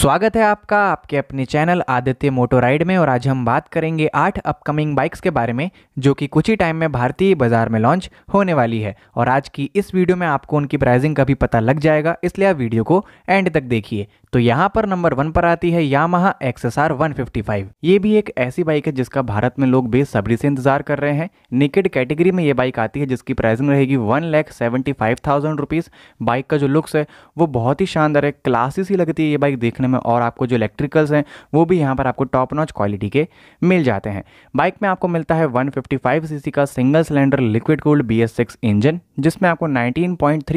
स्वागत है आपका आपके अपने चैनल आदित्य मोटो राइड में और आज हम बात करेंगे आठ अपकमिंग बाइक्स के बारे में जो कि कुछ ही टाइम में भारतीय बाजार में लॉन्च होने वाली है और आज की इस वीडियो में आपको उनकी प्राइसिंग का भी पता लग जाएगा इसलिए आप वीडियो को एंड तक देखिए तो यहाँ पर नंबर वन पर आती है यामाहा एक्सएसआर 155 ये भी एक ऐसी बाइक है जिसका भारत में लोग बेसब्री से इंतजार कर रहे हैं निकेड कैटेगरी में ये बाइक आती है जिसकी प्राइसिंग रहेगी one lakh seventy five thousand rupees bike का जो लुक्स है वो बहुत ही शानदार है क्लासी सी लगती है ये बाइक देखने में और आपको जो इलेक्ट्रिकल्स हैं वो भी यहाँ पर आपको टॉप नॉच क्वालिटी के मिल जाते हैं बाइक में आपको मिलता है वन फिफ्टी का single cylinder liquid cooled B engine जिसमें आपको नाइनटीन पॉइंट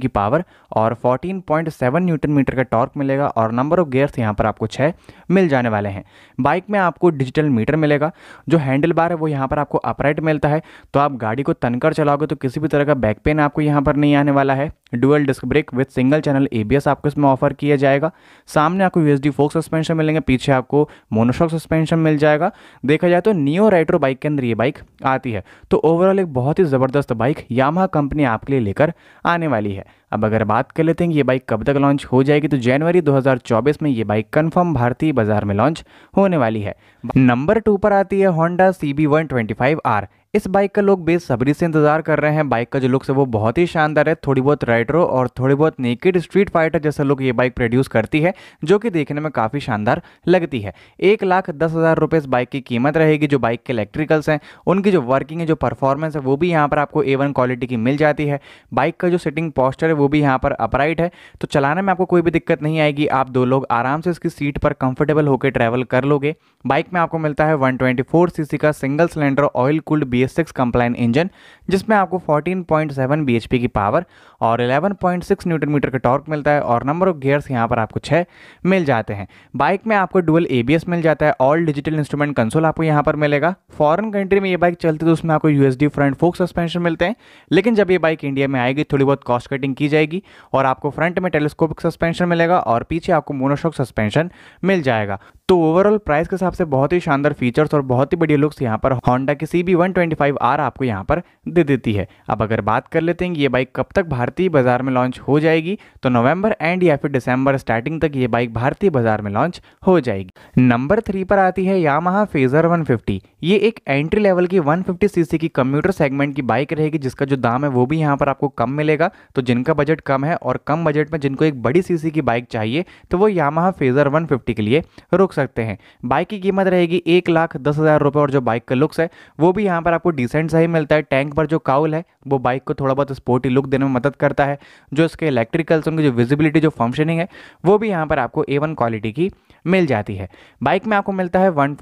की पावर और 14.7 न्यूटन मीटर का टॉर्क मिलेगा मिलेगा और नंबर ऑफ गेयर्स यहाँ पर आपको छः मिल जाने वाले हैं बाइक में आपको डिजिटल मीटर मिलेगा जो हैंडल बार है वो यहाँ पर आपको अपराइट मिलता है तो आप गाड़ी को तनकर चलाओगे तो किसी भी तरह का बैक पेन आपको यहाँ पर नहीं आने वाला है dual disc brake with single channel ABS आपको इसमें ऑफर किया जाएगा सामने आपको यूएसडी फोक सस्पेंशन मिलेंगे पीछे आपको मोनोशॉक सस्पेंशन मिल जाएगा देखा जाए तो नियो राइट्रो बाइक के अंदर ये बाइक आती है तो ओवरऑल एक बहुत ही ज़बरदस्त बाइक यामा कंपनी आपके लिए लेकर आने वाली है अब अगर बात कर लेते हैं ये बाइक कब तक लॉन्च हो जाएगी तो जनवरी 2024 में ये बाइक कंफर्म भारतीय बाजार में लॉन्च होने वाली है नंबर टू पर आती है Honda C B one twenty five R इस बाइक का लोग बेसब्री से इंतजार कर रहे हैं बाइक का जो लुक्स है वो बहुत ही शानदार है थोड़ी बहुत रेट्रो और थोड़ी बहुत नेकेड स्ट्रीट फाइटर जैसा लुक ये बाइक प्रोड्यूस करती है जो कि देखने में काफ़ी शानदार लगती है एक लाख दस हज़ार रुपये इस बाइक की कीमत रहेगी जो बाइक के इलेक्ट्रिकल्स हैं उनकी जो वर्किंग है जो परफॉर्मेंस है वो भी यहाँ पर आपको ए वन क्वालिटी की मिल जाती है बाइक का जो सिटिंग पॉस्चर है वो भी यहाँ पर अपराइट है तो चलाने में आपको कोई भी दिक्कत नहीं आएगी आप दो लोग आराम से इसकी सीट पर कंफर्टेबल होकर ट्रैवल कर लोगे बाइक में आपको मिलता है वन ट्वेंटी का single cylinder oil cooled B लिए सिक्स कंप्लाइन इंजन जिसमें आपको 14.7 पॉइंट की पावर और 11.6 पॉइंट न्यूटन मीटर का टॉर्क मिलता है और नंबर ऑफ गियर्स यहाँ पर आपको छः मिल जाते हैं बाइक में आपको डुअल एबीएस मिल जाता है ऑल डिजिटल इंस्ट्रूमेंट कंसोल आपको यहाँ पर मिलेगा फॉरन कंट्री में ये बाइक चलती तो उसमें आपको यूएसडी फ्रंट फोक सस्पेंशन मिलते हैं लेकिन जब ये बाइक इंडिया में आएगी थोड़ी बहुत कॉस्ट कटिंग की जाएगी और आपको फ्रंट में टेलीस्कोपिक सस्पेंशन मिलेगा और पीछे आपको मोनोशॉक सस्पेंशन मिल जाएगा तो ओवरऑल प्राइस के हिसाब से बहुत ही शानदार फीचर्स और बहुत ही बढ़िया लुक्स यहाँ पर होंडा की C B one twenty five R आपको यहाँ पर दे देती है अब अगर बात कर लेते हैं ये बाइक कब तक भारतीय बाजार में लॉन्च हो जाएगी तो नवंबर एंड या फिर दिसंबर स्टार्टिंग तक ये बाइक भारतीय बाजार में लॉन्च हो जाएगी नंबर थ्री पर आती है यामहा फेजर वन फिफ्टी ये एक एंट्री लेवल की वन फिफ्टी सीसी की कंप्यूटर सेगमेंट की बाइक रहेगी जिसका जो दाम है वो भी यहाँ पर आपको कम मिलेगा तो जिनका बजट कम है और कम बजट में जिनको एक बड़ी सी की बाइक चाहिए तो वो यामहा फेजर वन फिफ्टी के लिए रुक सकते हैं बाइक की कीमत रहेगी एक लाख दस हज़ार रुपये और जो बाइक का लुक्स है वो भी यहाँ पर आपको डिसेंट सा ही मिलता है टैंक पर जो काउल है वो बाइक को थोड़ा बहुत स्पोर्टी लुक देने में मदद करता है जो इसके इलेक्ट्रिकल्स उनकी जो विजिबिलिटी जो फंक्शनिंग है वो भी यहाँ पर आपको ए क्वालिटी की मिल जाती है बाइक में आपको मिलता है वन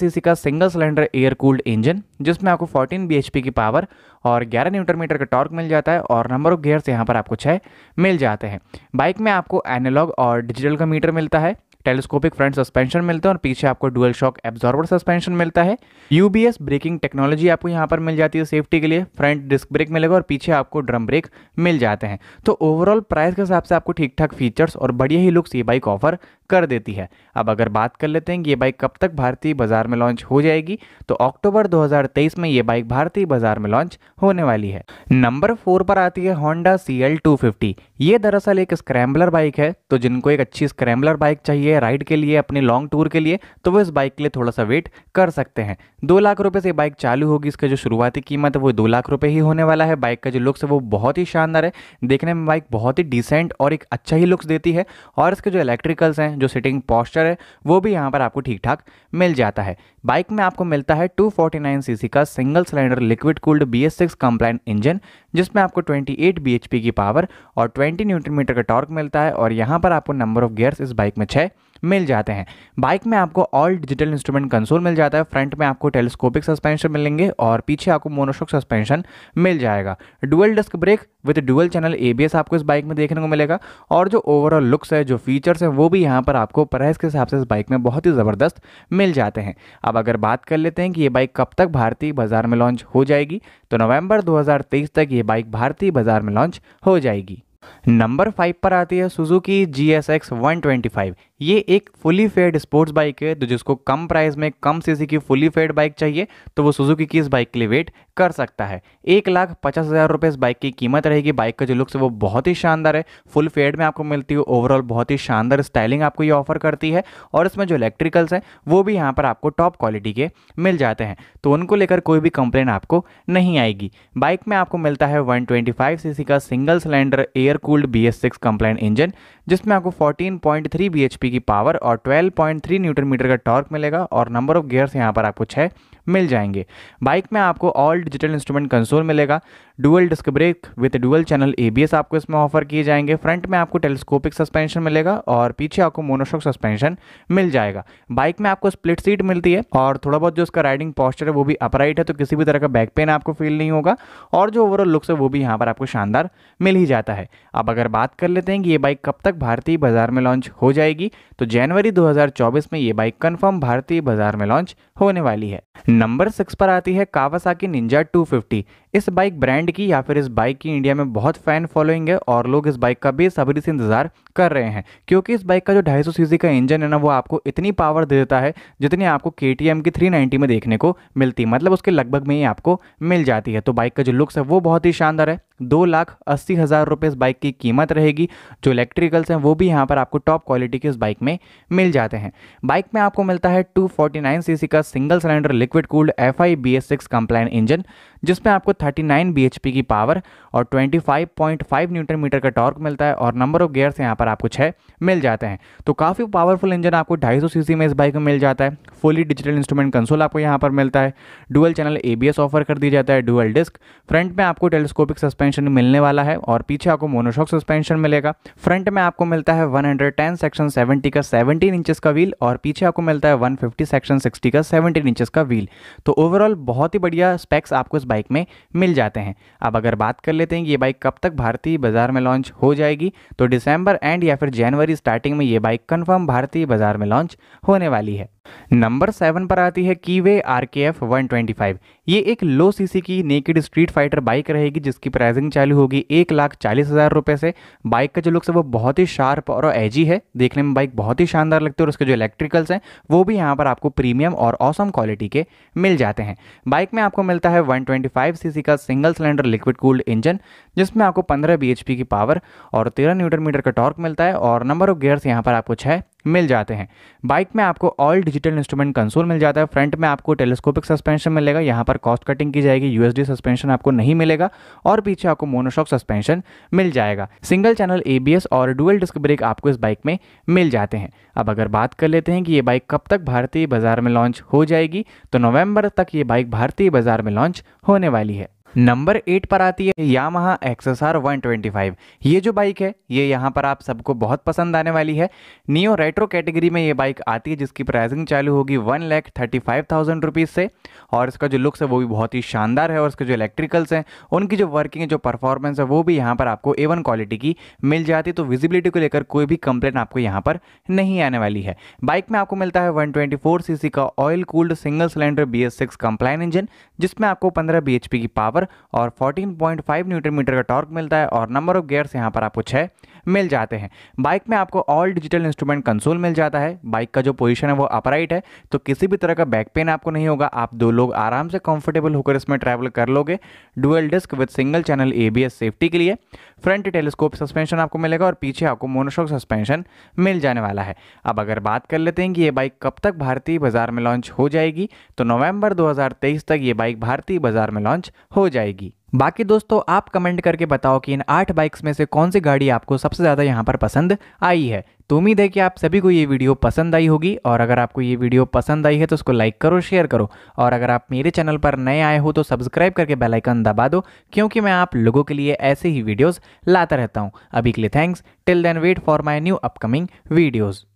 सीसी का single cylinder air cooled engine जिसमें आपको फोर्टीन बी की पावर और ग्यारह न्यूटर मीटर का टॉर्क मिल जाता है और नंबर ऑफ गियर्स यहाँ पर आपको छः मिल जाते हैं बाइक में आपको एनालॉग और डिजिटल का मीटर मिलता है टेलीस्कोपिक फ्रंट सस्पेंशन मिलता है और पीछे आपको डुअल शॉक एब्जॉर्बर सस्पेंशन मिलता है यूबीएस ब्रेकिंग टेक्नोलॉजी आपको यहाँ पर मिल जाती है सेफ्टी के लिए फ्रंट डिस्क ब्रेक मिलेगा और पीछे आपको ड्रम ब्रेक मिल जाते हैं तो ओवरऑल प्राइस के हिसाब से आपको ठीक ठाक फीचर्स और बढ़िया ही लुक्स ये बाइक ऑफर कर देती है अब अगर बात कर लेते हैं कि ये बाइक कब तक भारतीय बाजार में लॉन्च हो जाएगी तो अक्टूबर 2023 में ये बाइक भारतीय बाजार में लॉन्च होने वाली है नंबर फोर पर आती है होंडा सी एल ये दरअसल एक स्क्रैम्बलर बाइक है तो जिनको एक अच्छी स्क्रैम्बलर बाइक चाहिए लिए राइड के लिए अपने लॉन्ग टूर के लिए तो वो इस बाइक के लिए थोड़ा सा वेट कर सकते हैं दो लाख रुपये से बाइक चालू होगी इसका जो शुरुआती कीमत है वो दो लाख रुपये ही होने वाला है बाइक का जो लुक्स है वो बहुत ही शानदार है देखने में बाइक बहुत ही डिसेंट और एक अच्छा ही लुक्स देती है और इसके जो इलेक्ट्रिकल्स हैं जो सिटिंग पॉस्चर है वो भी यहाँ पर आपको ठीक ठाक मिल जाता है बाइक में आपको मिलता है टू सीसी का single cylinder liquid cooled B S six compliant engine जिसमें आपको ट्वेंटी एट की पावर और ट्वेंटी न्यूट्रीमीटर का टॉर्क मिलता है और यहाँ पर आपको नंबर ऑफ गियर्स इस बाइक में छः मिल जाते हैं बाइक में आपको ऑल डिजिटल इंस्ट्रूमेंट कंसोल मिल जाता है फ्रंट में आपको टेलीस्कोपिक सस्पेंशन मिलेंगे और पीछे आपको मोनोशोक सस्पेंशन मिल जाएगा dual disc brake with dual channel ABS आपको इस बाइक में देखने को मिलेगा और जो ओवरऑल लुक्स है जो फीचर्स हैं वो भी यहाँ पर आपको प्राइस के हिसाब से इस बाइक में बहुत ही ज़बरदस्त मिल जाते हैं अब अगर बात कर लेते हैं कि ये बाइक कब तक भारतीय बाजार में लॉन्च हो जाएगी तो नवंबर 2023 तक ये बाइक भारतीय बाजार में लॉन्च हो जाएगी नंबर फाइव पर आती है Suzuki G S X one twenty five ये एक फुली फेड स्पोर्ट्स बाइक है तो जिसको कम प्राइस में कम सीसी की फुली फेड बाइक चाहिए तो वो सुजुकी की इस बाइक के लिए वेट कर सकता है एक लाख पचास हज़ार रुपये इस बाइक की कीमत रहेगी बाइक का जो लुक्स है वो बहुत ही शानदार है फुल फेड में आपको मिलती है ओवरऑल बहुत ही शानदार स्टाइलिंग आपको ये ऑफर करती है और इसमें जो इलेक्ट्रिकल्स हैं वो भी यहाँ पर आपको टॉप क्वालिटी के मिल जाते हैं तो उनको लेकर कोई भी कंप्लेन आपको नहीं आएगी बाइक में आपको मिलता है वन ट्वेंटी का single cylinder air cooled B S six compliant engine जिसमें आपको 14.3 बीएचपी की पावर और 12.3 न्यूटन मीटर का टॉर्क मिलेगा और नंबर ऑफ गियर्स यहाँ पर आपको छः मिल जाएंगे बाइक में आपको ऑल डिजिटल इंस्ट्रूमेंट कंसोल मिलेगा dual disc brake with dual channel ABS आपको इसमें ऑफर किए जाएंगे फ्रंट में आपको टेलीस्कोपिक सस्पेंशन मिलेगा और पीछे आपको मोनोशॉक सस्पेंशन मिल जाएगा बाइक में आपको स्प्लिट सीट मिलती है और थोड़ा बहुत जो उसका राइडिंग पॉस्चर है वो भी अपराइट है तो किसी भी तरह का बैक पेन आपको फील नहीं होगा और जो ओवरऑल लुक्स है वो भी यहाँ पर आपको शानदार मिल ही जाता है अब अगर बात कर लेते हैं कि ये बाइक कब तक भारतीय बाजार में लॉन्च हो जाएगी तो जनवरी दो में ये बाइक कन्फर्म भारतीय बाजार में लॉन्च होने वाली है नंबर सिक्स पर आती है कावासाकी निंजा 250 इस बाइक ब्रांड की या फिर इस बाइक की इंडिया में बहुत फैन फॉलोइंग है और लोग इस बाइक का भी सबरी से इंतजार कर रहे हैं क्योंकि इस बाइक का जो 250 सीसी का इंजन है ना वो आपको इतनी पावर दे देता है जितनी आपको के की 390 में देखने को मिलती मतलब उसके लगभग में ही आपको मिल जाती है तो बाइक का जो लुक्स है वो बहुत ही शानदार है दो लाख अस्सी हज़ार रुपये इस बाइक की कीमत रहेगी जो इलेक्ट्रिकल्स हैं वो भी यहाँ पर आपको टॉप क्वालिटी के इस बाइक में मिल जाते हैं बाइक में आपको मिलता है 249 सीसी का single cylinder liquid cooled F I B S six compliant engine जिसमें आपको 39 bhp की पावर और 25.5 न्यूटन मीटर का टॉर्क मिलता है और नंबर ऑफ गियर्स यहाँ पर आपको छः मिल जाते हैं तो काफ़ी पावरफुल इंजन आपको 250 सीसी में इस बाइक में मिल जाता है फुली डिजिटल इंस्ट्रूमेंट कंसोल आपको यहाँ पर मिलता है डुअल चैनल ए ऑफर कर दिया जाता है डुअल डिस्क फ्रंट में आपको टेलीस्कोपिक सस्पेंशन मिलने वाला है और पीछे आपको मोनोशॉक सस्पेंशन मिलेगा फ्रंट में आपको मिलता है 110 सेक्शन 70 का 17 इंचेस का व्हील और पीछे आपको मिलता है 150 सेक्शन 60 का 17 इंचेस का व्हील तो ओवरऑल बहुत ही बढ़िया स्पेक्स आपको इस बाइक बाइक में मिल जाते हैं अब अगर बात कर लेते हैं कि ये बाइक कब तक भारतीय बाजार में लॉन्च हो जाएगी तो दिसंबर एंड या फिर जनवरी स्टार्टिंग में ये बाइक कन्फर्म भारतीय बाजार में लॉन्च होने वाली है नंबर सेवन पर आती है Keeway R K F one twenty five ये एक लो सीसी की नेकेड स्ट्रीट फाइटर बाइक रहेगी जिसकी प्राइसिंग चालू होगी एक लाख चालीस हज़ार रुपये से बाइक का जो लुक्स है वो बहुत ही शार्प और एजी है देखने में बाइक बहुत ही शानदार लगती है और उसके जो इलेक्ट्रिकल्स हैं वो भी यहाँ पर आपको प्रीमियम और औसम क्वालिटी के मिल जाते हैं बाइक में आपको मिलता है वन ट्वेंटी फाइव का single cylinder liquid cooled engine जिसमें आपको पंद्रह बी एच पी की पावर और तेरह न्यूटर मीटर का टॉर्क मिलता है और नंबर ऑफ गियर्स यहाँ पर आपको छः मिल जाते हैं बाइक में आपको ऑल डिजिटल इंस्ट्रूमेंट कंसोल मिल जाता है फ्रंट में आपको टेलीस्कोपिक सस्पेंशन मिलेगा यहाँ पर कॉस्ट कटिंग की जाएगी यूएसडी सस्पेंशन आपको नहीं मिलेगा और पीछे आपको मोनोशॉक सस्पेंशन मिल जाएगा सिंगल चैनल एबीएस और डुअल डिस्क ब्रेक आपको इस बाइक में मिल जाते हैं अब अगर बात कर लेते हैं कि ये बाइक कब तक भारतीय बाजार में लॉन्च हो जाएगी तो नवंबर तक ये बाइक भारतीय बाजार में लॉन्च होने वाली है नंबर एट पर आती है Yamaha S R one twenty five ये जो बाइक है ये यहाँ पर आप सबको बहुत पसंद आने वाली है नियो रेट्रो कैटेगरी में ये बाइक आती है जिसकी प्राइसिंग चालू होगी one lakh thirty five thousand rupees से और इसका जो लुक्स है वो भी बहुत ही शानदार है और इसके जो इलेक्ट्रिकल्स हैं उनकी जो वर्किंग जो परफॉर्मेंस है वो भी यहाँ पर आपको ए वन क्वालिटी की मिल जाती है तो विजिबिलिटी को लेकर कोई भी कंप्लेन आपको यहाँ पर नहीं आने वाली है बाइक में आपको मिलता है वन ट्वेंटी फोर सीसी का oil cooled single cylinder B S six compliant engine जिसमें आपको पंद्रह बी एच पी की पावर और 14.5 न्यूटन मीटर का टॉर्क मिलता है और नंबर ऑफ गेयर्स यहाँ पर आपको छः मिल जाते हैं बाइक में आपको ऑल डिजिटल इंस्ट्रूमेंट कंसोल मिल जाता है बाइक का जो पोजिशन है वो अपराइट है तो किसी भी तरह का बैक पेन आपको नहीं होगा आप दो लोग आराम से कंफर्टेबल होकर इसमें ट्रैवल कर लोगे dual disc with single channel ABS safety के लिए फ्रंट टेलीस्कोप सस्पेंशन आपको मिलेगा और पीछे आपको मोनोशॉक सस्पेंशन मिल जाने वाला है अब अगर बात कर लेते हैं कि ये बाइक कब तक भारतीय बाजार में लॉन्च हो जाएगी तो नवंबर 2023 तक ये बाइक भारतीय बाजार में लॉन्च हो जाएगी बाकी दोस्तों आप कमेंट करके बताओ कि इन आठ बाइक्स में से कौन सी गाड़ी आपको सबसे ज़्यादा यहाँ पर पसंद आई है तो उम्मीद है कि आप सभी को ये वीडियो पसंद आई होगी और अगर आपको ये वीडियो पसंद आई है तो उसको लाइक करो शेयर करो और अगर आप मेरे चैनल पर नए आए हो तो सब्सक्राइब करके बेल आइकन दबा दो क्योंकि मैं आप लोगों के लिए ऐसे ही वीडियोज़ लाता रहता हूँ अभी के लिए thanks till then wait for my new upcoming videos